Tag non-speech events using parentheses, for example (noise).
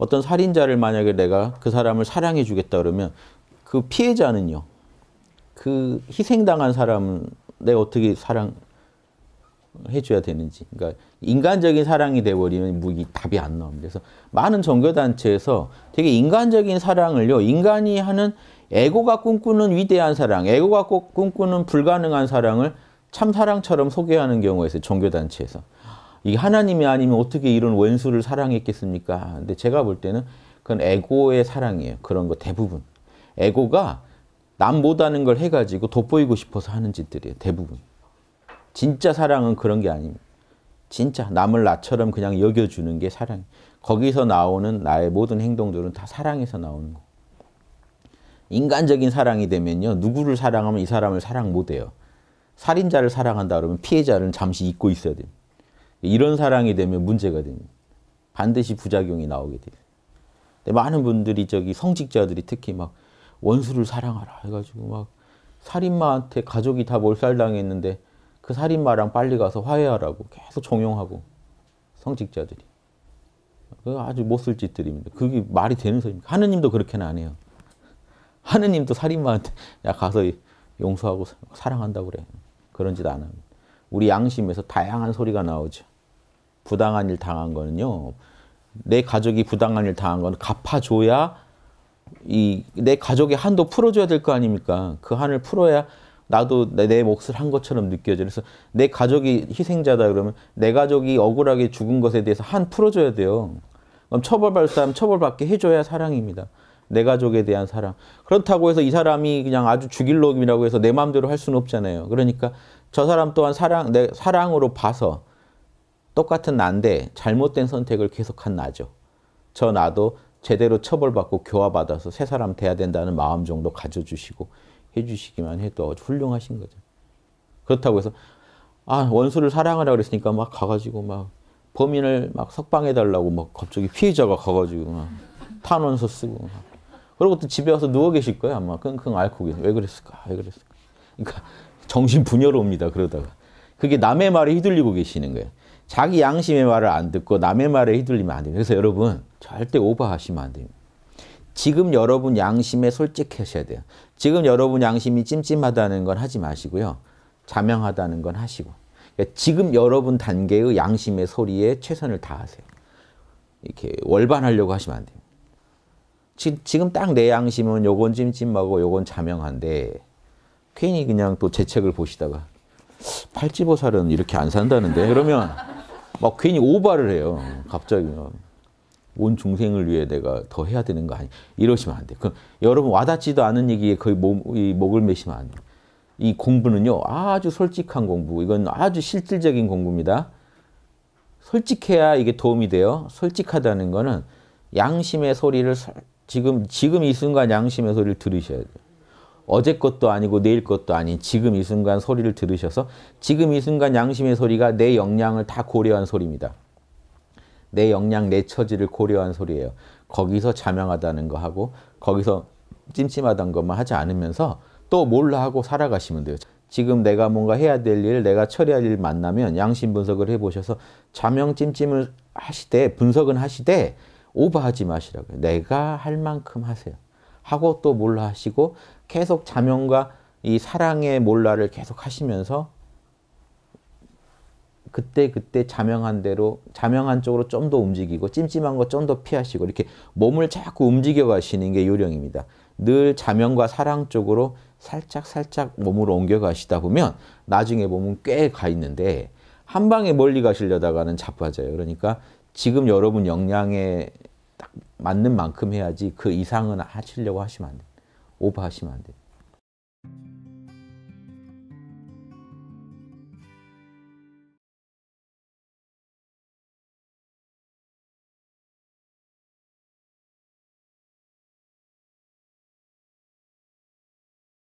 어떤 살인자를 만약에 내가 그 사람을 사랑해 주겠다 그러면 그 피해자는요. 그 희생당한 사람은 내가 어떻게 사랑 해줘야 되는지. 그러니까 인간적인 사랑이 돼버리면 무기 답이 안 나옵니다. 그래서 많은 종교단체에서 되게 인간적인 사랑을요. 인간이 하는 에고가 꿈꾸는 위대한 사랑, 에고가 꿈꾸는 불가능한 사랑을 참 사랑처럼 소개하는 경우가 있 종교단체에서. 이게 하나님이 아니면 어떻게 이런 원수를 사랑했겠습니까? 근데 제가 볼 때는 그건 에고의 사랑이에요. 그런 거 대부분. 에고가 남 못하는 걸 해가지고 돋보이고 싶어서 하는 짓들이에요. 대부분. 진짜 사랑은 그런 게 아닙니다. 진짜 남을 나처럼 그냥 여겨주는 게 사랑. 거기서 나오는 나의 모든 행동들은 다 사랑에서 나오는 거. 인간적인 사랑이 되면요. 누구를 사랑하면 이 사람을 사랑 못해요. 살인자를 사랑한다 그러면 피해자를 잠시 잊고 있어야 됩니다. 이런 사랑이 되면 문제가 됩니다. 반드시 부작용이 나오게 돼요. 근데 많은 분들이 저기 성직자들이 특히 막 원수를 사랑하라 해가지고 막 살인마한테 가족이 다 몰살당했는데 그 살인마랑 빨리 가서 화해하라고 계속 종용하고 성직자들이 그 아주 못 쓸 짓들입니다. 그게 말이 되는 소리입니까? 하느님도 그렇게는 안 해요. 하느님도 살인마한테 (laughs) 야 가서 용서하고 사랑한다 그래 그런 짓 안 합니다. 우리 양심에서 다양한 소리가 나오죠. 부당한 일 당한 거는요. 내 가족이 부당한 일 당한 건 갚아줘야 이 내 가족의 한도 풀어줘야 될 거 아닙니까? 그 한을 풀어야 나도 내, 내 몫을 한 것처럼 느껴져. 그래서 내 가족이 희생자다 그러면 내 가족이 억울하게 죽은 것에 대해서 한 풀어줘야 돼요. 그럼 처벌받을 사람 처벌받게 해줘야 사랑입니다. 내 가족에 대한 사랑. 그렇다고 해서 이 사람이 그냥 아주 죽일 놈이라고 해서 내 마음대로 할 수는 없잖아요. 그러니까 저 사람 또한 사랑, 내 사랑으로 봐서 똑같은 난데 잘못된 선택을 계속한 나죠. 저 나도 제대로 처벌받고 교화받아서 새 사람 돼야 된다는 마음 정도 가져주시고 해주시기만 해도 훌륭하신 거죠. 그렇다고 해서 아 원수를 사랑하라 그랬으니까 막 가가지고 막 범인을 막 석방해달라고 막 갑자기 피해자가 가가지고 막 탄원서 쓰고 막. 그러고 또 집에 와서 누워 계실 거예요 아마 끙끙 앓고 계세요. 왜 그랬을까? 왜 그랬을까? 그러니까 정신 분열옵니다 그러다가. 그게 남의 말에 휘둘리고 계시는 거예요. 자기 양심의 말을 안 듣고 남의 말에 휘둘리면 안 됩니다. 그래서 여러분 절대 오버하시면 안 됩니다. 지금 여러분 양심에 솔직하셔야 돼요. 지금 여러분 양심이 찜찜하다는 건 하지 마시고요. 자명하다는 건 하시고. 그러니까 지금 여러분 단계의 양심의 소리에 최선을 다하세요. 이렇게 월반하려고 하시면 안 돼요. 지, 지금 딱 내 양심은 요건 찜찜하고 요건 자명한데 괜히 그냥 또 제 책을 보시다가 팔찌보살은 이렇게 안 산다는데 그러면 막 괜히 오바를 해요. 갑자기 온 중생을 위해 내가 더 해야 되는 거 아니? 이러시면 안 돼. 그 여러분 와닿지도 않은 얘기에 거의 몸, 이 목을 매시면 안 돼. 이 공부는요 아주 솔직한 공부. 이건 아주 실질적인 공부입니다. 솔직해야 이게 도움이 돼요. 솔직하다는 거는 양심의 소리를 지금 지금 이 순간 양심의 소리를 들으셔야 돼요. 어제 것도 아니고 내일 것도 아닌 지금 이 순간 소리를 들으셔서 지금 이 순간 양심의 소리가 내 역량을 다 고려한 소리입니다. 내 역량, 내 처지를 고려한 소리예요. 거기서 자명하다는 거 하고 거기서 찜찜하다는 것만 하지 않으면서 또 몰라 하고 살아가시면 돼요. 지금 내가 뭔가 해야 될 일, 내가 처리할 일 만나면 양심 분석을 해보셔서 자명 찜찜을 하시되 분석은 하시되 오버하지 마시라고요. 내가 할 만큼 하세요. 하고 또 몰라 하시고 계속 자명과 이 사랑의 몰라를 계속 하시면서 그때 그때 자명한 대로 자명한 쪽으로 좀 더 움직이고 찜찜한 거 좀 더 피하시고 이렇게 몸을 자꾸 움직여 가시는 게 요령입니다. 늘 자명과 사랑 쪽으로 살짝 살짝 몸으로 옮겨 가시다 보면 나중에 몸은 꽤 가 있는데 한 방에 멀리 가시려다가는 자빠져요. 그러니까 지금 여러분 역량의 딱 맞는 만큼 해야지 그 이상은 하시려고 하시면 안 돼요. 오버하시면 안돼